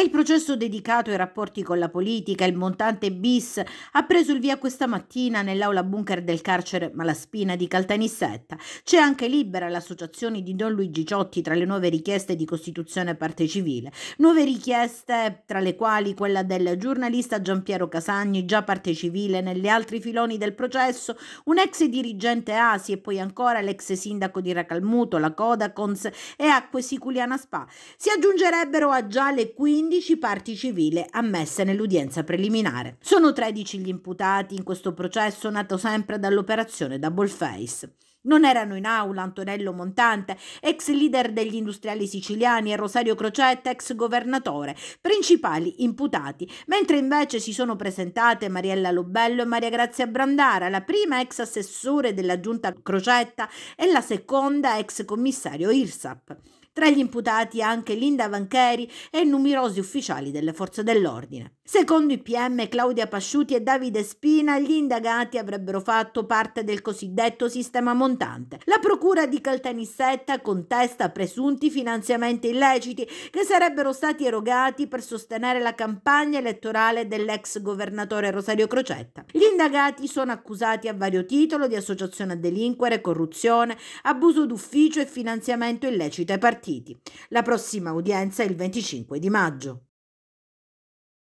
E il processo dedicato ai rapporti con la politica, il montante bis, ha preso il via questa mattina nell'aula bunker del carcere Malaspina di Caltanissetta. C'è anche libera l'associazione di Don Luigi Ciotti tra le nuove richieste di costituzione parte civile. Nuove richieste tra le quali quella del giornalista Giampiero Casagni, già parte civile nelle altri filoni del processo, un ex dirigente ASI e poi ancora l'ex sindaco di Racalmuto, la Codacons e Acque Siculiana Spa. Si aggiungerebbero a già le 15 11 parti civili ammesse nell'udienza preliminare. Sono 13 gli imputati in questo processo nato sempre dall'operazione Double Face. Non erano in aula Antonello Montante, ex leader degli industriali siciliani, e Rosario Crocetta, ex governatore, principali imputati, mentre invece si sono presentate Mariella Lobello e Maria Grazia Brandara, la prima ex assessore della giunta Crocetta e la seconda ex commissario IRSAP tra gli imputati anche Linda Vancheri e numerosi ufficiali delle forze dell'ordine. Secondo i PM Claudia Pasciuti e Davide Spina, gli indagati avrebbero fatto parte del cosiddetto sistema montante. La procura di Caltanissetta contesta presunti finanziamenti illeciti che sarebbero stati erogati per sostenere la campagna elettorale dell'ex governatore Rosario Crocetta. Gli indagati sono accusati a vario titolo di associazione a delinquere, corruzione, abuso d'ufficio e finanziamento illecito ai partiti partiti. La prossima udienza è il 25 di maggio.